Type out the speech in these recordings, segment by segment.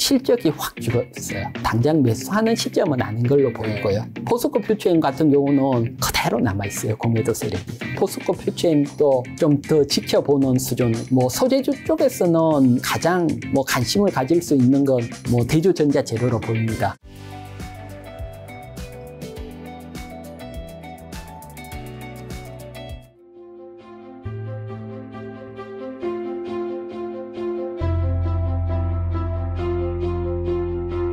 실적이 확 줄었어요. 당장 매수하는 시점은 아닌 걸로 네. 보이고요. 포스코 퓨처엠 같은 경우는 그대로 남아있어요. 공매도 세력이. 포스코 퓨처엠도 좀 더 지켜보는 수준. 뭐 소재주 쪽에서는 가장 뭐 관심을 가질 수 있는 건 뭐 대주전자 재료로 보입니다.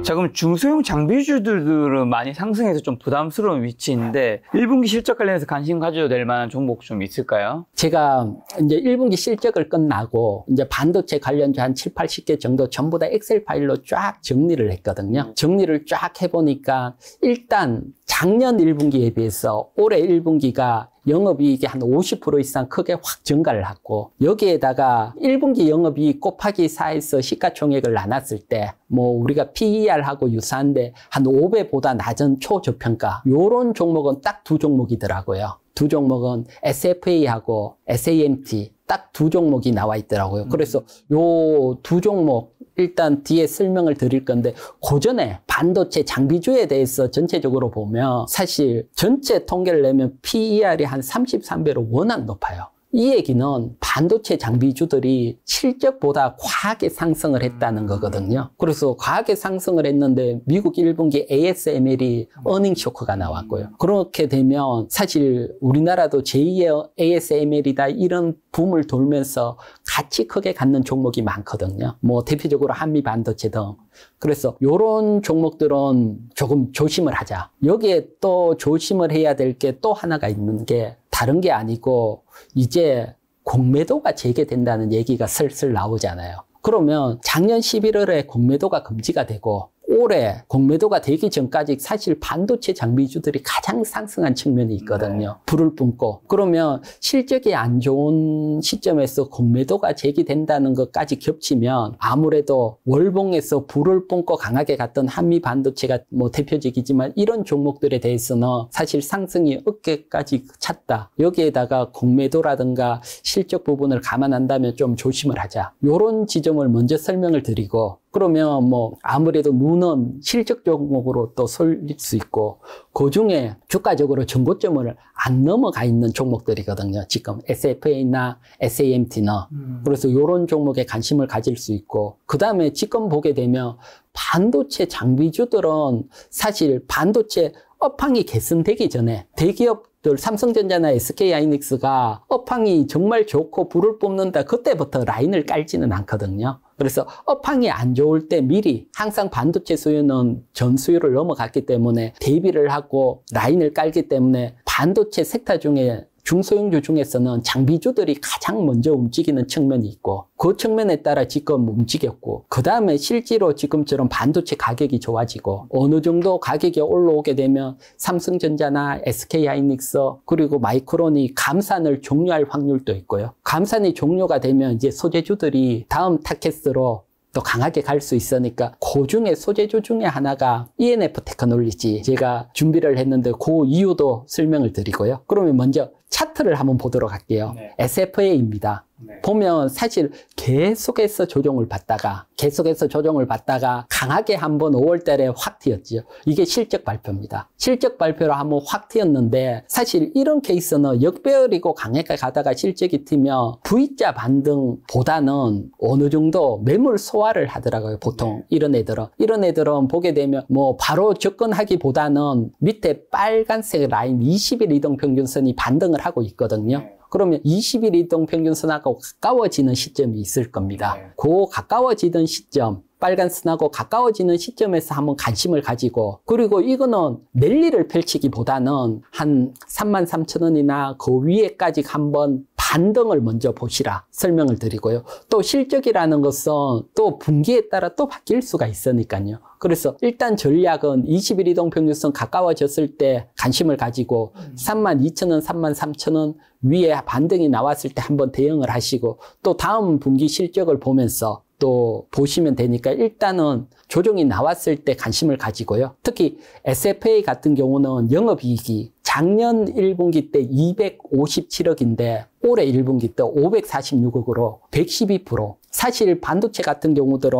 자 그럼 중소형 장비주들은 많이 상승해서 좀 부담스러운 위치인데 1분기 실적 관련해서 관심 가져도 될 만한 종목 좀 있을까요? 제가 이제 1분기 실적을 끝나고 이제 반도체 관련주 한 7, 80개 정도 전부 다 엑셀 파일로 쫙 정리를 했거든요. 음. 정리를 쫙 해보니까 일단 작년 1분기에 비해서 올해 1분기가 영업이익이 한 50% 이상 크게 확 증가를 하고 여기에다가 1분기 영업이익 곱하기 4에서 시가총액을 나눴을 때 뭐 우리가 PER하고 유사한데 한 5배보다 낮은 초저평가 요런 종목은 딱 두 종목이더라고요. 두 종목은 SFA하고 SAMT 딱두 종목이 나와 있더라고요. 음. 그래서 요 두 종목 일단 뒤에 설명을 드릴 건데 고전에 반도체 장비주에 대해서 전체적으로 보면 사실 전체 통계를 내면 PER이 한 33배로 워낙 높아요. 이 얘기는 반도체 장비주들이 실적보다 과하게 상승을 했다는 음. 거거든요. 그래서 과하게 상승을 했는데 미국 1분기 ASML이 어닝 쇼크가 나왔고요. 음. 그렇게 되면 사실 우리나라도 제2의 ASML이다 이런 붐을 돌면서 같이 크게 갖는 종목이 많거든요. 뭐 대표적으로 한미 반도체 등. 그래서 이런 종목들은 조금 조심을 하자. 여기에 또 조심을 해야 될 게 또 하나가 있는 게 다른 게 아니고 이제 공매도가 재개된다는 얘기가 슬슬 나오잖아요. 그러면 작년 11월에 공매도가 금지가 되고 올해 공매도가 되기 전까지 사실 반도체 장비주들이 가장 상승한 측면이 네. 있거든요. 네. 불을 뿜고 그러면 실적이 안 좋은 시점에서 공매도가 제기된다는 것까지 겹치면 아무래도 월봉에서 불을 뿜고 강하게 갔던 한미 반도체가 뭐 대표적이지만 이런 종목들에 대해서는 사실 상승이 어깨까지 찼다. 여기에다가 공매도라든가 실적 부분을 감안한다면 좀 조심을 하자. 요런 지점을 먼저 설명을 드리고 그러면 뭐 아무래도 눈은 실적 종목으로 또 설릴 수 있고 그 중에 주가적으로 정고점을 안 넘어가 있는 종목들이거든요. 지금 SFA나 SAMT나 음. 그래서 이런 종목에 관심을 가질 수 있고 그 다음에 지금 보게 되면 반도체 장비주들은 사실 반도체 업황이 개선되기 전에 대기업들 삼성전자나 SK하이닉스가 업황이 정말 좋고 불을 뽑는다 그때부터 라인을 깔지는 않거든요. 그래서 업황이 안 좋을 때 미리 항상 반도체 수요는 전 수요를 넘어갔기 때문에 대비를 하고 라인을 깔기 때문에 반도체 섹터 중에 중소형주 중에서는 장비주들이 가장 먼저 움직이는 측면이 있고 그 측면에 따라 지금 움직였고 그 다음에 실제로 지금처럼 반도체 가격이 좋아지고 어느 정도 가격이 올라오게 되면 삼성전자나 SK하이닉스 그리고 마이크론이 감산을 종료할 확률도 있고요. 감산이 종료가 되면 이제 소재주들이 다음 타켓으로 또 강하게 갈 수 있으니까 그 중에 소재조 중에 하나가 ENF 테크놀리지 제가 준비를 했는데 그 이유도 설명을 드리고요. 그러면 먼저 차트를 한번 보도록 할게요. 네. SFA입니다. 네. 보면 사실 계속해서 조정을 받다가 계속해서 조정을 받다가 강하게 한번 5월 달에 확 튀었죠. 이게 실적 발표입니다. 실적 발표로 한번 확 튀었는데 사실 이런 케이스는 역배열이고 강하게 가다가 실적이 튀면 V자 반등보다는 어느 정도 매물 소화를 하더라고요. 보통 네. 이런 애들은 이런 애들은 보게 되면 뭐 바로 접근하기보다는 밑에 빨간색 라인 20일 이동 평균선이 반등을 하고 있거든요. 네. 그러면 20일 이동 평균선하고 가까워지는 시점이 있을 겁니다. 네. 그 가까워지던 시점 빨간 선하고 가까워지는 시점에서 한번 관심을 가지고 그리고 이거는 랠리를 펼치기보다는 한 3만 3천 원이나 그 위에까지 한번 반등을 먼저 보시라 설명을 드리고요. 또 실적이라는 것은 또 분기에 따라 또 바뀔 수가 있으니까요. 그래서 일단 전략은 20일 이동 평균선 가까워졌을 때 관심을 가지고 32,000원, 33,000원 위에 반등이 나왔을 때 한번 대응을 하시고 또 다음 분기 실적을 보면서 또 보시면 되니까 일단은 조정이 나왔을 때 관심을 가지고요. 특히 SFA 같은 경우는 영업이익이 작년 1분기 때 257억인데 올해 1분기 때 546억으로 112% 사실 반도체 같은 경우들은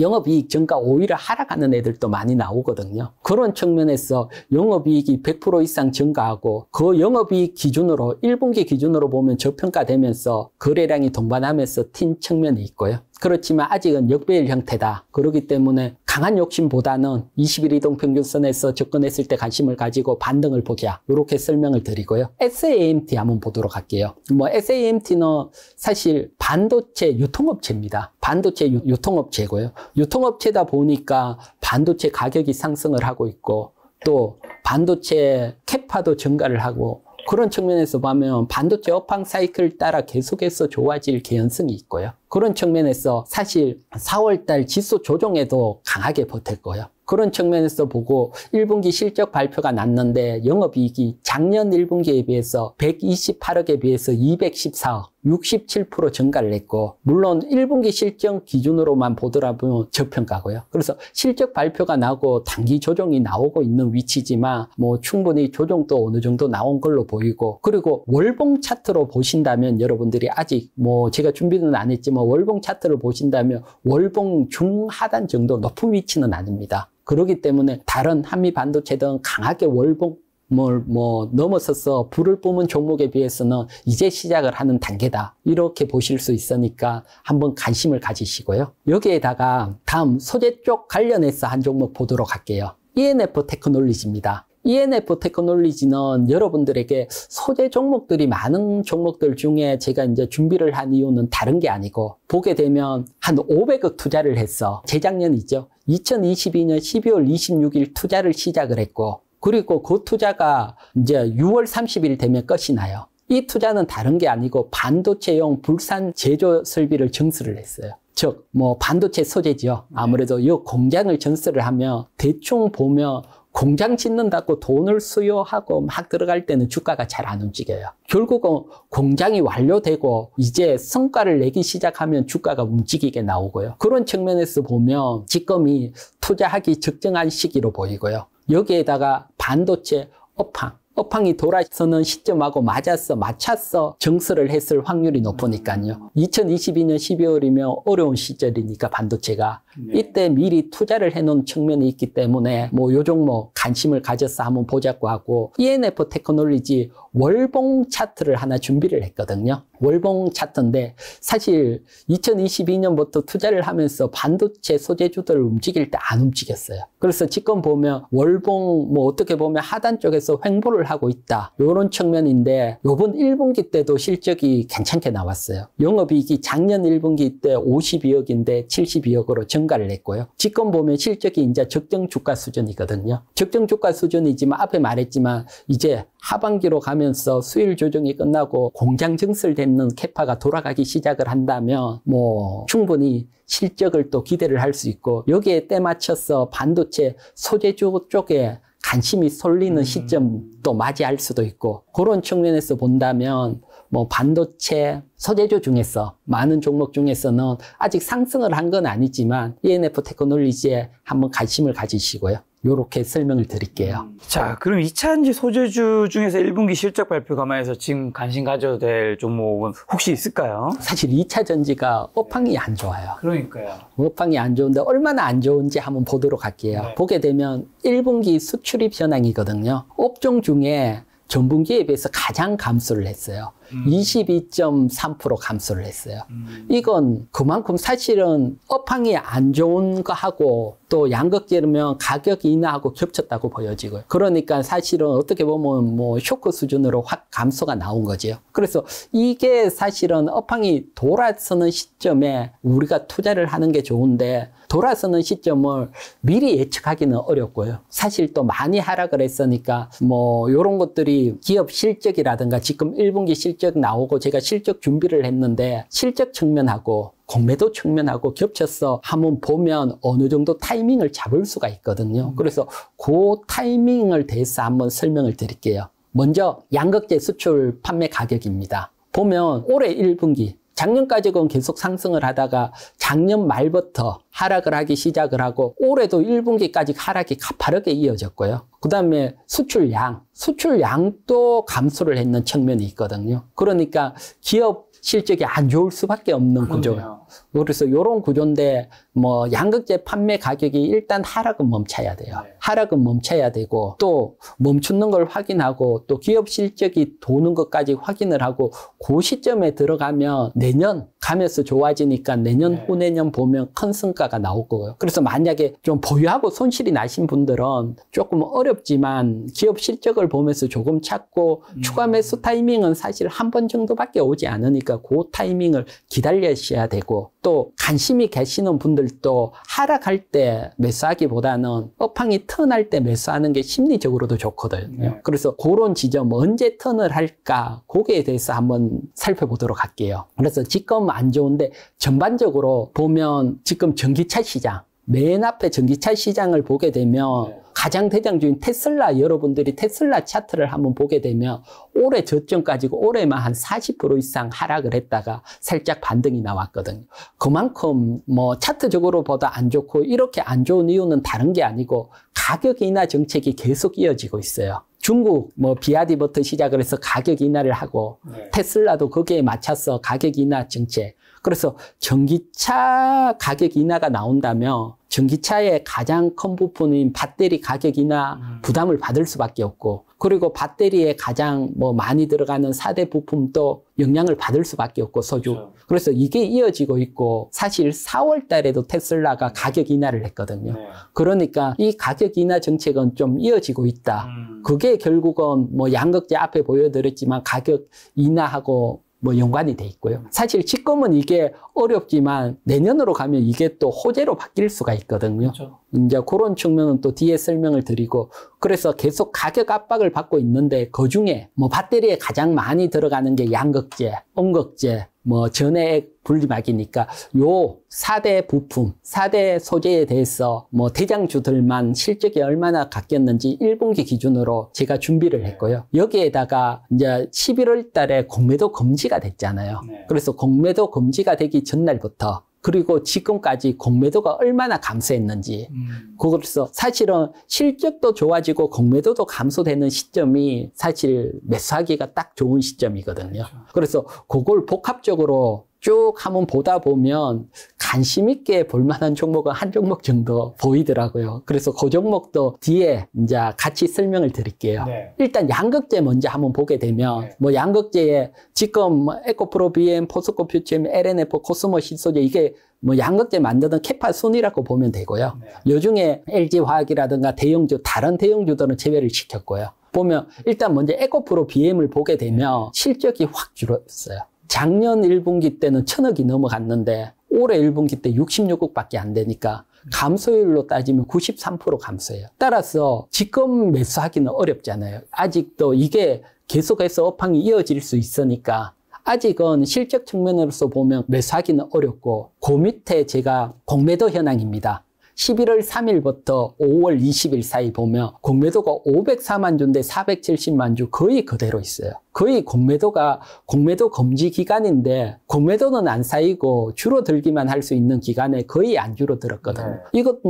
영업이익 증가 오히려 하락하는 애들도 많이 나오거든요. 그런 측면에서 영업이익이 100% 이상 증가하고 그 영업이익 기준으로 1분기 기준으로 보면 저평가되면서 거래량이 동반하면서 튄 측면이 있고요. 그렇지만 아직은 역배일 형태다. 그렇기 때문에 강한 욕심보다는 2 1 이동 평균선에서 접근했을 때 관심을 가지고 반등을 보자. 이렇게 설명을 드리고요. SAMT 한번 보도록 할게요. 뭐 SAMT는 사실 반도체 유통업체입니다. 반도체 유, 유통업체고요. 유통업체다 보니까 반도체 가격이 상승을 하고 있고 또 반도체 캐파도 증가를 하고 그런 측면에서 보면 반도체 업황 사이클 따라 계속해서 좋아질 개연성이 있고요. 그런 측면에서 사실 4월달 지수 조정에도 강하게 버틸거예요 그런 측면에서 보고 1분기 실적 발표가 났는데 영업이익이 작년 1분기에 비해서 128억에 비해서 214억 67% 증가를 했고 물론 1분기 실적 기준으로만 보더라도 저평가고요. 그래서 실적 발표가 나고 단기 조정이 나오고 있는 위치지만 뭐 충분히 조정도 어느 정도 나온 걸로 보이고 그리고 월봉 차트로 보신다면 여러분들이 아직 뭐 제가 준비는 안 했지만 뭐 월봉 차트를 보신다면 월봉 중하단 정도 높은 위치는 아닙니다. 그렇기 때문에 다른 한미 반도체 등 강하게 월봉 뭘, 뭐, 넘어서서 불을 뿜은 종목에 비해서는 이제 시작을 하는 단계다. 이렇게 보실 수 있으니까 한번 관심을 가지시고요. 여기에다가 다음 소재 쪽 관련해서 한 종목 보도록 할게요. ENF 테크놀리지입니다. ENF 테크놀리지는 여러분들에게 소재 종목들이 많은 종목들 중에 제가 이제 준비를 한 이유는 다른 게 아니고 보게 되면 한 500억 투자를 했어. 재작년이죠. 2022년 12월 26일 투자를 시작을 했고 그리고 그 투자가 이제 6월 30일 되면 끝이 나요. 이 투자는 다른 게 아니고 반도체용 불산 제조 설비를 증설을 했어요. 즉, 뭐 반도체 소재지요. 아무래도 이 공장을 전설을 하면 대충 보면 공장 짓는다고 돈을 수요하고 막 들어갈 때는 주가가 잘 안 움직여요. 결국은 공장이 완료되고 이제 성과를 내기 시작하면 주가가 움직이게 나오고요. 그런 측면에서 보면 지금이 투자하기 적정한 시기로 보이고요. 여기에다가 반도체 업황, 업황이 돌아서는 시점하고 맞았어, 맞췄어 정서를 했을 확률이 높으니까요. 2022년 12월이면 어려운 시절이니까 반도체가 네. 이때 미리 투자를 해놓은 측면이 있기 때문에 뭐요 종목 관심을 가졌어 한번 보자고 하고 ENF 테크놀로지 월봉 차트를 하나 준비를 했거든요. 월봉 차트인데 사실 2022년부터 투자를 하면서 반도체 소재주들을 움직일 때 안 움직였어요. 그래서 지금 보면 월봉 뭐 어떻게 보면 하단 쪽에서 횡보를 하고 있다. 이런 측면인데 요번 1분기 때도 실적이 괜찮게 나왔어요. 영업이익이 작년 1분기 때 52억인데 72억으로 증가 증가를 했고요. 지금 보면 실적이 이제 적정 주가 수준이거든요. 적정 주가 수준이지만 앞에 말했지만 이제 하반기로 가면서 수율 조정이 끝나고 공장 증설되는 캐파가 돌아가기 시작을 한다면 뭐 충분히 실적을 또 기대를 할 수 있고 여기에 때 맞춰서 반도체 소재주 쪽에 관심이 쏠리는 음. 시점도 맞이할 수도 있고 그런 측면에서 본다면 뭐 반도체, 소재주 중에서 많은 종목 중에서는 아직 상승을 한 건 아니지만 ENF 테크놀리지에 한번 관심을 가지시고요. 요렇게 설명을 드릴게요. 자, 그럼 2차전지 소재주 중에서 1분기 실적 발표 감안해서 지금 관심 가져도 될 종목은 혹시 있을까요? 사실 2차전지가 업황이 안 좋아요. 그러니까요. 업황이 안 좋은데 얼마나 안 좋은지 한번 보도록 할게요. 네. 보게 되면 1분기 수출입 현황이거든요. 업종 중에 전분기에 비해서 가장 감소를 했어요. 음. 22.3% 감소를 했어요. 음. 이건 그만큼 사실은 업황이 안 좋은 거하고 또 양극재면 가격 인하하고 겹쳤다고 보여지고요. 그러니까 사실은 어떻게 보면 뭐 쇼크 수준으로 확 감소가 나온 거죠. 그래서 이게 사실은 업황이 돌아서는 시점에 우리가 투자를 하는 게 좋은데 돌아서는 시점을 미리 예측하기는 어렵고요. 사실 또 많이 하락을 했으니까 뭐 이런 것들이 기업 실적이라든가 지금 1분기 실적 나오고 제가 실적 준비를 했는데 실적 측면하고 공매도 측면하고 겹쳐서 한번 보면 어느 정도 타이밍을 잡을 수가 있거든요. 음. 그래서 그 타이밍을 대해서 한번 설명을 드릴게요. 먼저 양극재 수출 판매 가격입니다. 보면 올해 1분기 작년까지 건 계속 상승을 하다가 작년 말부터 하락을 하기 시작을 하고 올해도 1분기까지 하락이 가파르게 이어졌고요. 그 다음에 수출량, 수출량도 감소를 했는 측면이 있거든요. 그러니까 기업 실적이 안 좋을 수밖에 없는 구조예요 그래서 이런 구조인데 뭐 양극재 판매 가격이 일단 하락은 멈춰야 돼요. 네. 하락은 멈춰야 되고 또 멈추는 걸 확인하고 또 기업 실적이 도는 것까지 확인을 하고 그 시점에 들어가면 내년 가면서 좋아지니까 내년 네. 후내년 보면 큰 성과가 나올 거예요. 그래서 만약에 좀 보유하고 손실이 나신 분들은 조금 어렵지만 기업 실적을 보면서 조금 찾고 음. 추가 매수 타이밍은 사실 한 번 정도밖에 오지 않으니까 그 타이밍을 기다리셔야 되고 분들또 관심이 계시는 분들도 하락할 때 매수하기보다는 업황이 턴할 때 매수하는 게 심리적으로도 좋거든요. 네. 그래서 그런 지점 언제 턴을 할까 거기에 대해서 한번 살펴보도록 할게요. 그래서 지금 안 좋은데 전반적으로 보면 지금 전기차 시장 맨 앞에 전기차 시장을 보게 되면 네. 가장 대장주인 테슬라 여러분들이 테슬라 차트를 한번 보게 되면 올해 저점 가지고 올해만 한 40% 이상 하락을 했다가 살짝 반등이 나왔거든요. 그만큼 뭐 차트적으로 보다 안 좋고 이렇게 안 좋은 이유는 다른 게 아니고 가격 인하 정책이 계속 이어지고 있어요. 중국 뭐비아디버터 시작을 해서 가격 인하를 하고 네. 테슬라도 거기에 맞춰서 가격 인하 정책 그래서 전기차 가격 인하가 나온다면 전기차의 가장 큰 부분인 배터리 가격 인하 음. 부담을 받을 수밖에 없고 그리고 배터리에 가장 뭐 많이 들어가는 사대 부품도 영향을 받을 수밖에 없고 소주. 그렇죠. 그래서 이게 이어지고 있고 사실 4월 달에도 테슬라가 음. 가격 인하를 했거든요. 네. 그러니까 이 가격 인하 정책은 좀 이어지고 있다. 음. 그게 결국은 뭐 양극재 앞에 보여드렸지만 가격 인하하고 뭐 연관이 돼 있고요. 사실 지금은 이게 어렵지만 내년으로 가면 이게 또 호재로 바뀔 수가 있거든요. 그렇죠. 이제 그런 측면은 또 뒤에 설명을 드리고 그래서 계속 가격 압박을 받고 있는데 그 중에 뭐 배터리에 가장 많이 들어가는 게 양극재, 음극재, 뭐전액 분리막이니까 요 4대 부품, 4대 소재에 대해서 뭐 대장주들만 실적이 얼마나 갔겠는지 1분기 기준으로 제가 준비를 네. 했고요. 여기에다가 이제 11월 달에 공매도 검지가 됐잖아요. 네. 그래서 공매도 검지가 되기 전날부터 그리고 지금까지 공매도가 얼마나 감소했는지 음. 그것서 사실은 실적도 좋아지고 공매도도 감소되는 시점이 사실 매수하기가 딱 좋은 시점이거든요. 그렇죠. 그래서 그걸 복합적으로 쭉 한번 보다 보면 관심 있게 볼 만한 종목은 한 종목 정도 보이더라고요. 그래서 그 종목도 뒤에 이제 같이 설명을 드릴게요. 네. 일단 양극재 먼저 한번 보게 되면 네. 뭐 양극재에 지금 뭐 에코프로 BM, 포스코 퓨처엠, LNF, 코스모 신소재 이게 뭐 양극재 만드는 캐파 순이라고 보면 되고요. 네. 요중에 LG 화학이라든가 대형주 다른 대형주들은 제외를 시켰고요. 보면 일단 먼저 에코프로 BM을 보게 되면 실적이 확 줄었어요. 작년 1분기 때는 천억이 넘어갔는데 올해 1분기 때 66억밖에 안 되니까 감소율로 따지면 93% 감소예요. 따라서 지금 매수하기는 어렵잖아요. 아직도 이게 계속해서 업황이 이어질 수 있으니까 아직은 실적 측면으로서 보면 매수하기는 어렵고 그 밑에 제가 공매도 현황입니다. 11월 3일부터 5월 20일 사이 보면 공매도가 504만 주인데 470만 주 거의 그대로 있어요. 거의 공매도가 공매도 검지 기간인데 공매도는 안 쌓이고 줄어들기만 할 수 있는 기간에 거의 안 줄어들었거든요. 네. 이것은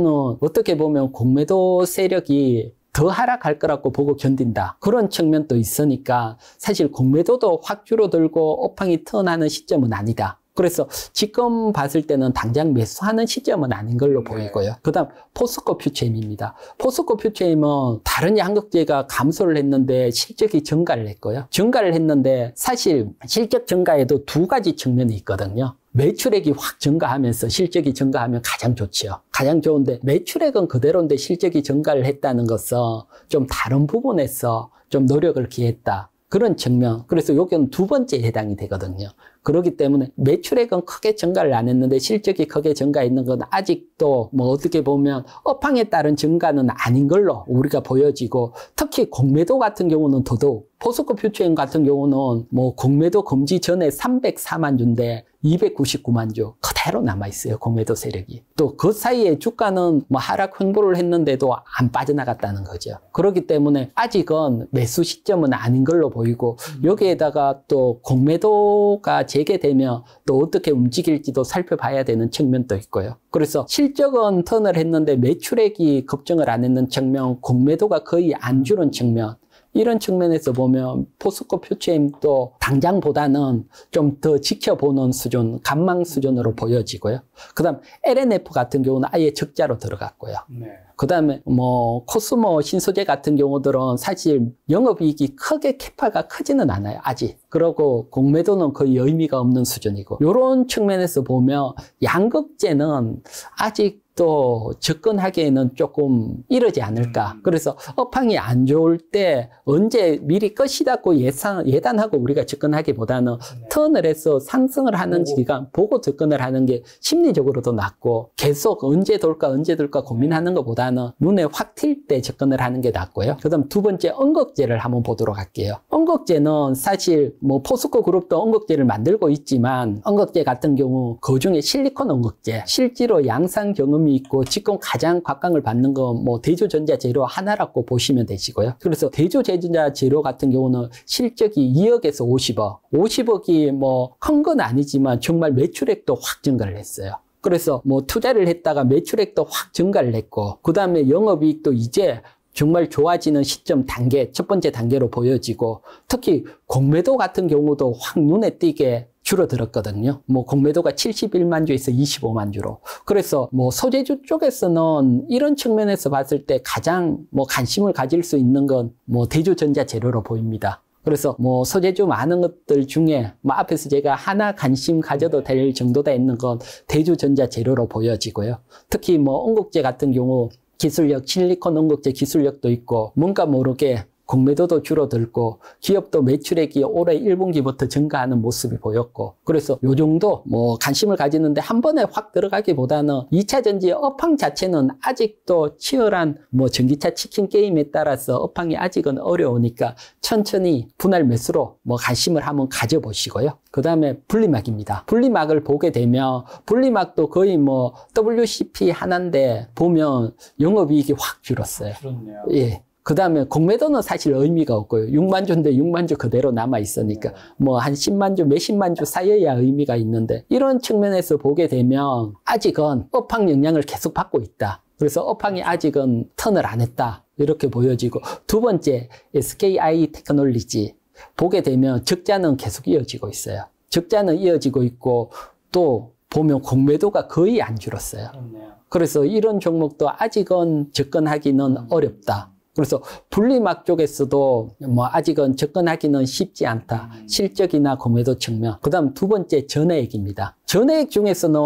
어떻게 보면 공매도 세력이 더 하락할 거라고 보고 견딘다. 그런 측면도 있으니까 사실 공매도도 확 줄어들고 업황이 턴하는 시점은 아니다. 그래서 지금 봤을 때는 당장 매수하는 시점은 아닌 걸로 네. 보이고요. 그 다음 포스코 퓨처임입니다. 포스코 퓨처임은 다른 양극재가 감소를 했는데 실적이 증가를 했고요. 증가를 했는데 사실 실적 증가에도 두 가지 측면이 있거든요. 매출액이 확 증가하면서 실적이 증가하면 가장 좋지요. 가장 좋은데 매출액은 그대로인데 실적이 증가를 했다는 것은 좀 다른 부분에서 좀 노력을 기했다. 그런 측면. 그래서 여기는 두 번째에 해당이 되거든요. 그렇기 때문에 매출액은 크게 증가를 안 했는데 실적이 크게 증가했는 건 아직도 뭐 어떻게 보면 업황에 따른 증가는 아닌 걸로 우리가 보여지고 특히 공매도 같은 경우는 더더욱 포스코 퓨처인 같은 경우는 뭐 공매도 금지 전에 304만 주인데 299만 주 그대로 남아있어요. 공매도 세력이. 또 그 사이에 주가는 뭐 하락 횡보를 했는데도 안 빠져나갔다는 거죠. 그렇기 때문에 아직은 매수 시점은 아닌 걸로 보이고 음. 여기에다가 또 공매도가 재개되면 또 어떻게 움직일지도 살펴봐야 되는 측면도 있고요. 그래서 실적은 턴을 했는데 매출액이 급증을 안 했는 측면, 공매도가 거의 안 주는 측면 이런 측면에서 보면 포스코 표치임도 당장보다는 좀 더 지켜보는 수준, 관망 수준으로 보여지고요. 그 다음 LNF 같은 경우는 아예 적자로 들어갔고요. 네. 그 다음에 뭐 코스모 신소재 같은 경우들은 사실 영업이익이 크게 캐파가 크지는 않아요. 아직. 그러고 공매도는 거의 의미가 없는 수준이고. 요런 측면에서 보면 양극재는 아직 또 접근하기에는 조금 이르지 않을까. 음. 그래서 업황이 안 좋을 때 언제 미리 끝이다고 예상, 예단하고 우리가 접근하기보다는 네. 턴을 해서 상승을 하는 오. 기간 보고 접근을 하는 게 심리적으로도 낫고 계속 언제 돌까 언제 돌까 고민하는 것보다는 눈에 확 튈 때 접근을 하는 게 낫고요. 그 다음 두 번째 언급제를 한번 보도록 할게요. 언급제는 사실 뭐 포스코 그룹도 언급제를 만들고 있지만 언급제 같은 경우 그 중에 실리콘 언급제 실제로 양산 경험이 있고 지금 가장 각광을 받는 건뭐 대조전자 재료 하나라고 보시면 되시고요. 그래서 대조전자 재료 같은 경우는 실적이 2억에서 50억 50억이 뭐 큰 건 아니지만 정말 매출액도 확 증가를 했어요. 그래서 뭐 투자를 했다가 매출액도 확 증가를 했고 그 다음에 영업이익도 이제 정말 좋아지는 시점 단계, 첫 번째 단계로 보여지고 특히 공매도 같은 경우도 확 눈에 띄게 줄어들었거든요. 뭐 공매도가 71만 주에서 25만 주로. 그래서 뭐 소재주 쪽에서는 이런 측면에서 봤을 때 가장 뭐 관심을 가질 수 있는 건 뭐 대주전자 재료로 보입니다. 그래서 뭐 소재주 많은 것들 중에 뭐 앞에서 제가 하나 관심 가져도 될 정도다 있는 건 대주전자 재료로 보여지고요. 특히 뭐 언국제 같은 경우 기술력, 실리콘 원국제 기술력도 있고 뭔가 모르게 공매도도 줄어들고 기업도 매출액이 올해 1분기부터 증가하는 모습이 보였고 그래서 요 정도 뭐 관심을 가지는데 한 번에 확 들어가기보다는 2차 전지의 업황 자체는 아직도 치열한 뭐 전기차 치킨 게임에 따라서 업황이 아직은 어려우니까 천천히 분할 매수로 뭐 관심을 한번 가져보시고요. 그 다음에 분리막입니다. 분리막을 보게 되면 분리막도 거의 뭐 WCP 하나인데 보면 영업이익이 확 줄었어요. 그렇네요. 예. 그 다음에 공매도는 사실 의미가 없고요. 6만 주인데 6만 주 그대로 남아 있으니까 뭐 한 10만 주, 몇십만 주쌓여야 의미가 있는데 이런 측면에서 보게 되면 아직은 업황 영향을 계속 받고 있다. 그래서 업황이 아직은 턴을 안 했다. 이렇게 보여지고 두 번째 SKI 테크놀리지 보게 되면 적자는 계속 이어지고 있어요. 적자는 이어지고 있고 또 보면 공매도가 거의 안 줄었어요. 그래서 이런 종목도 아직은 접근하기는 어렵다. 그래서 분리막 쪽에서도 뭐 아직은 접근하기는 쉽지 않다. 음. 실적이나 고매도 측면. 그 다음 두 번째 전해액입니다. 전해액 중에서는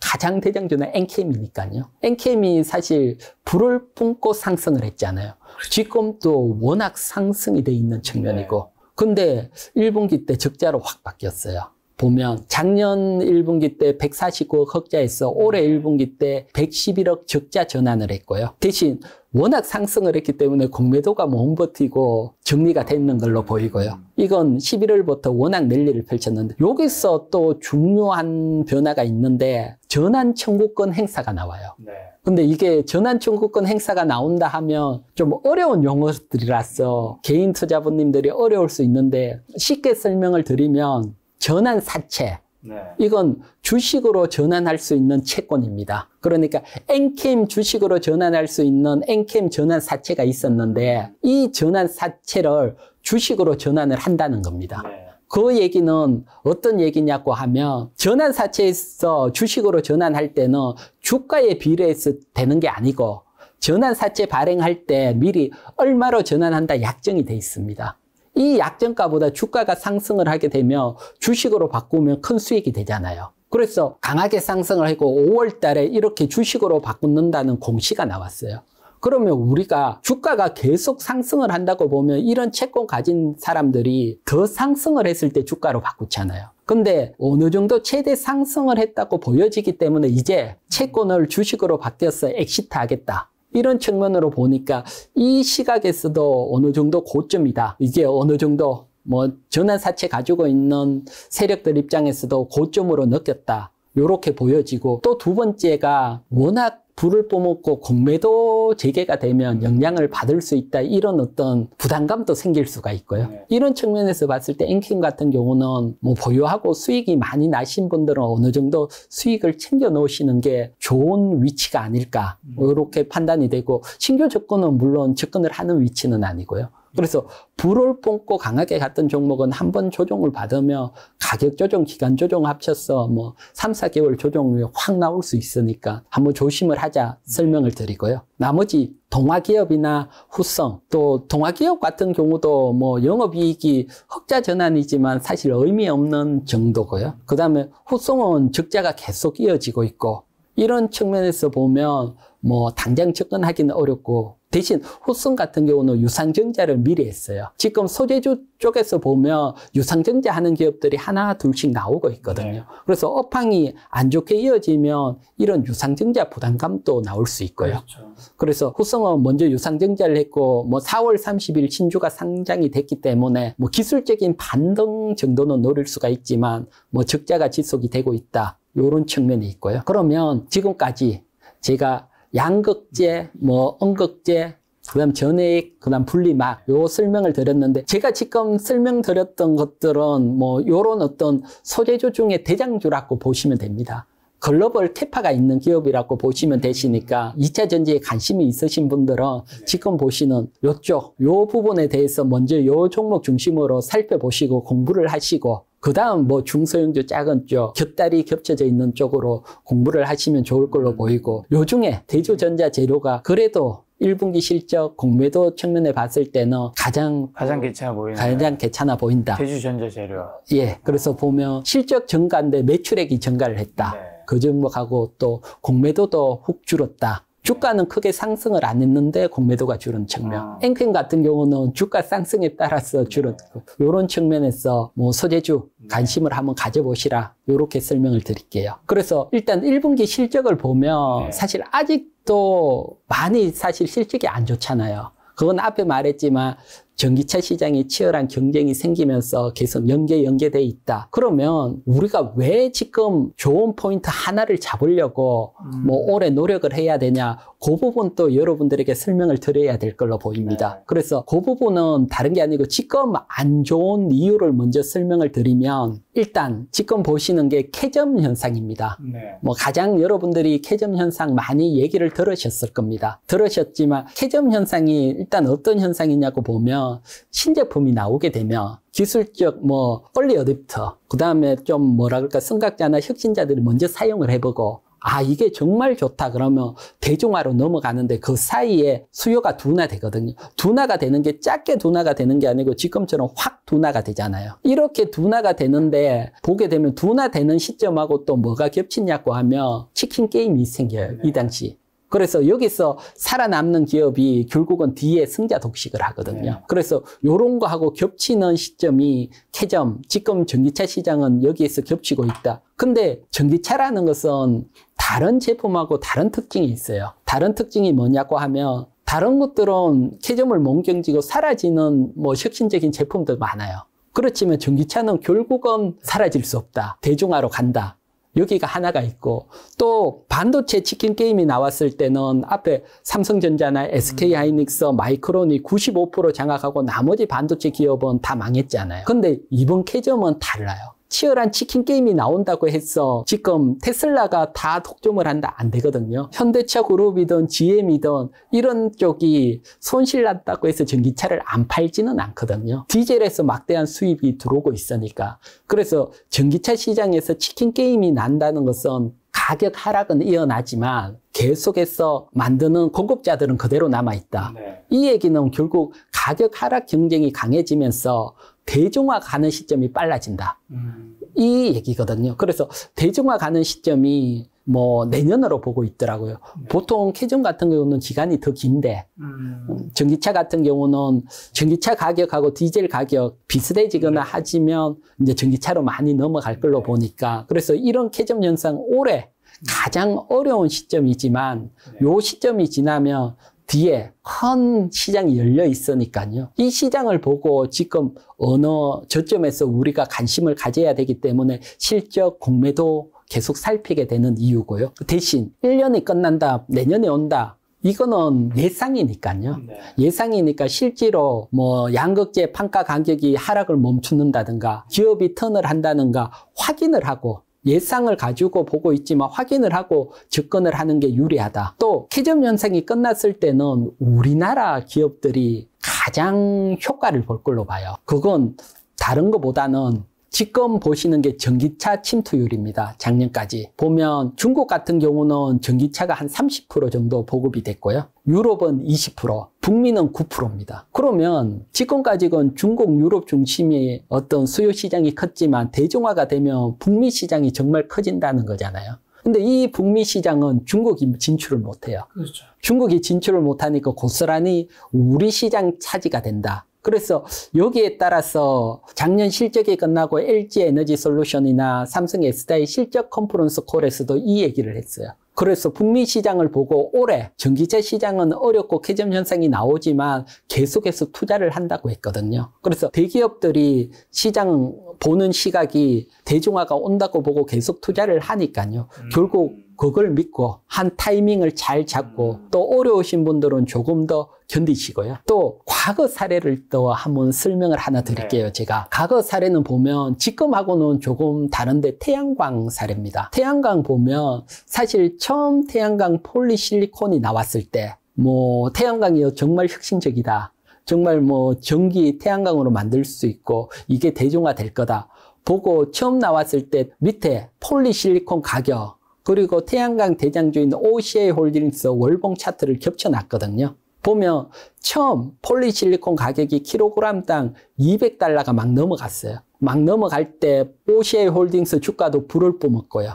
가장 대장주는 NKM이니까요. NKM이 사실 불을 뿜고 상승을 했잖아요. 그렇죠. 지금도 워낙 상승이 돼 있는 측면이고. 네. 근데 1분기 때 적자로 확 바뀌었어요. 보면 작년 1분기 때 149억 흑자에서 올해 1분기 때 111억 적자 전환을 했고요. 대신 워낙 상승을 했기 때문에 공매도가 못 버티고 정리가 되는 걸로 보이고요. 이건 11월부터 워낙 랠리를 펼쳤는데 여기서 또 중요한 변화가 있는데 전환 청구권 행사가 나와요. 네. 근데 이게 전환 청구권 행사가 나온다 하면 좀 어려운 용어들이라서 개인 투자분님들이 어려울 수 있는데 쉽게 설명을 드리면 전환 사채. 네. 이건 주식으로 전환할 수 있는 채권입니다. 그러니까 엔캠 주식으로 전환할 수 있는 엔캠 전환 사채가 있었는데 이 전환 사채를 주식으로 전환을 한다는 겁니다. 네. 그 얘기는 어떤 얘기냐고 하면 전환 사채에서 주식으로 전환할 때는 주가에 비례해서 되는 게 아니고 전환 사채 발행할 때 미리 얼마로 전환한다 약정이 돼 있습니다. 이 약정가보다 주가가 상승을 하게 되면 주식으로 바꾸면 큰 수익이 되잖아요. 그래서 강하게 상승을 하고 5월 달에 이렇게 주식으로 바꾸는다는 공시가 나왔어요. 그러면 우리가 주가가 계속 상승을 한다고 보면 이런 채권 가진 사람들이 더 상승을 했을 때 주가로 바꾸잖아요. 근데 어느 정도 최대 상승을 했다고 보여지기 때문에 이제 채권을 주식으로 바뀌어서 엑시트 하겠다. 이런 측면으로 보니까 이 시각에서도 어느 정도 고점이다. 이게 어느 정도 뭐 전환 사채 가지고 있는 세력들 입장에서도 고점으로 느꼈다. 이렇게 보여지고 또 두 번째가 워낙 불을 뿜었고 공매도 재개가 되면 영향을 받을 수 있다 이런 어떤 부담감도 생길 수가 있고요. 네. 이런 측면에서 봤을 때 앵킹 같은 경우는 뭐 보유하고 수익이 많이 나신 분들은 어느 정도 수익을 챙겨 놓으시는 게 좋은 위치가 아닐까 음. 이렇게 판단이 되고 신규 접근은 물론 접근을 하는 위치는 아니고요. 그래서 불을 뽕고 강하게 갔던 종목은 한번 조정을 받으며 가격 조정, 기간 조정 합쳐서 뭐 3, 4개월 조정이 확 나올 수 있으니까 한번 조심을 하자 설명을 드리고요. 나머지 동화기업이나 후성, 또 동화기업 같은 경우도 뭐 영업이익이 흑자 전환이지만 사실 의미 없는 정도고요. 그 다음에 후성은 적자가 계속 이어지고 있고 이런 측면에서 보면 뭐 당장 접근하기는 어렵고 대신 후손 같은 경우는 유상증자를 미리 했어요. 지금 소재주 쪽에서 보면 유상증자 하는 기업들이 하나 둘씩 나오고 있거든요. 네. 그래서 업황이 안 좋게 이어지면 이런 유상증자 부담감도 나올 수 있고요. 그렇죠. 그래서 후성은 먼저 유상증자를 했고 뭐 4월 30일 신주가 상장이 됐기 때문에 뭐 기술적인 반등 정도는 노릴 수가 있지만 뭐 적자가 지속이 되고 있다. 이런 측면이 있고요. 그러면 지금까지 제가 양극재, 뭐 음극재, 그다음 전액, 그다음 분리막 요 설명을 드렸는데 제가 지금 설명드렸던 것들은 뭐 요런 어떤 소재조 중에 대장주라고 보시면 됩니다. 글로벌 캐파가 있는 기업이라고 보시면 되시니까 2차 전지에 관심이 있으신 분들은 지금 보시는 요쪽 요 부분에 대해서 먼저 요 종목 중심으로 살펴보시고 공부를 하시고 그 다음 뭐 중소형조 작은 쪽곁다리 겹쳐져 있는 쪽으로 공부를 하시면 좋을 걸로 음. 보이고 요중에 대조전자 재료가 그래도 1분기 실적 공매도 측면에 봤을 때는 가장 가장 괜찮아 보인다. 가장 괜찮아 보인다. 대주전자 재료. 예. 그래서 어. 보면 실적 증가인데 매출액이 증가를 했다. 네. 그 종목하고 또 공매도도 훅 줄었다. 주가는 크게 상승을 안 했는데 공매도가 줄은 측면. 아. 앵킹 같은 경우는 주가 상승에 따라서 줄은고 이런 측면에서 뭐 소재주 네. 관심을 한번 가져보시라 이렇게 설명을 드릴게요. 그래서 일단 1분기 실적을 보면 네. 사실 아직도 많이 사실 실적이 안 좋잖아요. 그건 앞에 말했지만 전기차 시장이 치열한 경쟁이 생기면서 계속 연계 연계돼 있다. 그러면 우리가 왜 지금 좋은 포인트 하나를 잡으려고 음. 뭐 오래 노력을 해야 되냐? 그 부분도 여러분들에게 설명을 드려야 될 걸로 보입니다. 네. 그래서 그 부분은 다른 게 아니고 지금 안 좋은 이유를 먼저 설명을 드리면 일단 지금 보시는 게 캐점 현상입니다. 네. 뭐 가장 여러분들이 캐점 현상 많이 얘기를 들으셨을 겁니다. 들으셨지만 캐점 현상이 일단 어떤 현상이냐고 보면 되면 신제품이 나오게 되면 기술적 뭐 얼리 어댑터 그다음에 좀 뭐라 그럴까 생각자나 혁신자들이 먼저 사용을 해보고 아 이게 정말 좋다 그러면 대중화로 넘어가는데 그 사이에 수요가 둔화되거든요. 둔화가 되는 게 작게 둔화가 되는 게 아니고 지금처럼 확 둔화가 되잖아요. 이렇게 둔화가 되는데 보게 되면 둔화되는 시점하고 또 뭐가 겹치냐고 하면 치킨 게임이 생겨요. 이 네. 당시. 그래서 여기서 살아남는 기업이 결국은 뒤에 승자 독식을 하거든요. 네. 그래서 요런 거하고 겹치는 시점이 쾌점. 지금 전기차 시장은 여기에서 겹치고 있다. 근데 전기차라는 것은 다른 제품하고 다른 특징이 있어요. 다른 특징이 뭐냐고 하면 다른 것들은 쾌점을 몸경지고 사라지는 뭐 혁신적인 제품들 많아요. 그렇지만 전기차는 결국은 사라질 수 없다. 대중화로 간다. 여기가 하나가 있고 또 반도체 치킨 게임이 나왔을 때는 앞에 삼성전자나 SK하이닉스, 마이크론이 95% 장악하고 나머지 반도체 기업은 다 망했잖아요. 근데 이번 캐점은 달라요. 치열한 치킨 게임이 나온다고 해서 지금 테슬라가 다 독점을 한다 안 되거든요. 현대차 그룹이든 GM이든 이런 쪽이 손실 났다고 해서 전기차를 안 팔지는 않거든요. 디젤에서 막대한 수입이 들어오고 있으니까 그래서 전기차 시장에서 치킨 게임이 난다는 것은 가격 하락은 이어나지만 계속해서 만드는 공급자들은 그대로 남아있다. 네. 이 얘기는 결국 가격 하락 경쟁이 강해지면서 대중화 가는 시점이 빨라진다. 음. 이 얘기거든요. 그래서 대중화 가는 시점이 뭐 내년으로 보고 있더라고요. 네. 보통 캐전 같은 경우는 기간이 더 긴데 음. 음. 전기차 같은 경우는 전기차 가격하고 디젤 가격 비슷해지거나 네. 하지면 이제 전기차로 많이 넘어갈 걸로 네. 보니까 그래서 이런 캐전 현상 올해 음. 가장 어려운 시점이지만 네. 요 시점이 지나면 뒤에 큰 시장이 열려 있으니까요. 이 시장을 보고 지금 어느 저점에서 우리가 관심을 가져야 되기 때문에 실적 공매도 계속 살피게 되는 이유고요. 대신 1년이 끝난다, 내년에 온다, 이거는 예상이니까요. 네. 예상이니까 실제로 뭐 양극재 판가 간격이 하락을 멈추는다든가 기업이 턴을 한다든가 확인을 하고 예상을 가지고 보고 있지만 확인을 하고 접근을 하는 게 유리하다. 또 캐점 연생이 끝났을 때는 우리나라 기업들이 가장 효과를 볼 걸로 봐요. 그건 다른 것보다는 지금 보시는 게 전기차 침투율입니다. 작년까지. 보면 중국 같은 경우는 전기차가 한 30% 정도 보급이 됐고요. 유럽은 20%, 북미는 9%입니다. 그러면 지금까지는 중국, 유럽 중심의 어떤 수요 시장이 컸지만 대중화가 되면 북미 시장이 정말 커진다는 거잖아요. 근데 이 북미 시장은 중국이 진출을 못해요. 그렇죠. 중국이 진출을 못하니까 고스란히 우리 시장 차지가 된다. 그래서 여기에 따라서 작년 실적이 끝나고 LG 에너지 솔루션이나 삼성 에스다의 실적 컨퍼런스 콜에서도 이 얘기를 했어요. 그래서 북미 시장을 보고 올해 전기차 시장은 어렵고 쾌점 현상이 나오지만 계속해서 투자를 한다고 했거든요. 그래서 대기업들이 시장 보는 시각이 대중화가 온다고 보고 계속 투자를 하니까요. 음. 결국 그걸 믿고 한 타이밍을 잘 잡고 음. 또 어려우신 분들은 조금 더 견디시고요. 또 과거 사례를 또 한번 설명을 하나 네. 드릴게요. 네. 제가 과거 사례는 보면 지금하고는 조금 다른데 태양광 사례입니다. 태양광 보면 사실 처음 태양광 폴리실리콘이 나왔을 때 뭐 태양광이 정말 혁신적이다. 정말 뭐 전기 태양광으로 만들 수 있고 이게 대중화 될 거다. 보고 처음 나왔을 때 밑에 폴리실리콘 가격 그리고 태양광 대장주인 OCA 홀딩스 월봉 차트를 겹쳐놨거든요. 보면 처음 폴리실리콘 가격이 킬로그램당 200달러가 막 넘어갔어요. 막 넘어갈 때 OCA 홀딩스 주가도 불을 뿜었고요.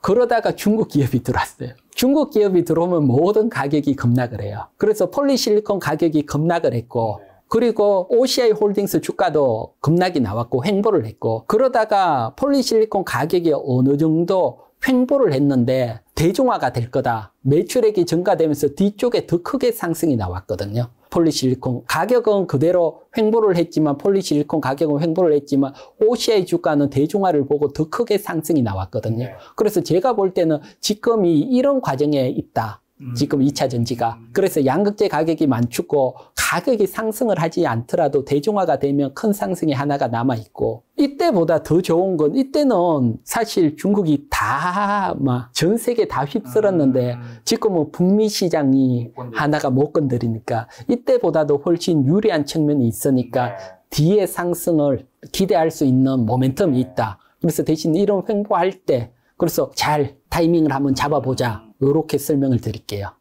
그러다가 중국 기업이 들어왔어요. 중국 기업이 들어오면 모든 가격이 급락을 해요. 그래서 폴리실리콘 가격이 급락을 했고 네. 그리고 OCI 홀딩스 주가도 급락이 나왔고 횡보를 했고 그러다가 폴리실리콘 가격이 어느 정도 횡보를 했는데 대중화가 될 거다. 매출액이 증가되면서 뒤쪽에 더 크게 상승이 나왔거든요. 폴리실리콘 가격은 그대로 횡보를 했지만 폴리실리콘 가격은 횡보를 했지만 OCI 주가는 대중화를 보고 더 크게 상승이 나왔거든요. 네. 그래서 제가 볼 때는 지금이 이런 과정에 있다. 음. 지금 2차 전지가. 음. 그래서 양극재 가격이 많추고 가격이 상승을 하지 않더라도 대중화가 되면 큰 상승이 하나가 남아있고 이때보다 더 좋은 건 이때는 사실 중국이 다 막 전 세계 다 휩쓸었는데 음. 지금은 북미 시장이 하나가 못 건드리니까 이때보다도 훨씬 유리한 측면이 있으니까 네. 뒤에 상승을 기대할 수 있는 모멘텀이 네. 있다. 그래서 대신 이런 횡보할 때 그래서 잘 타이밍을 한번 잡아보자. 이렇게 설명을 드릴게요.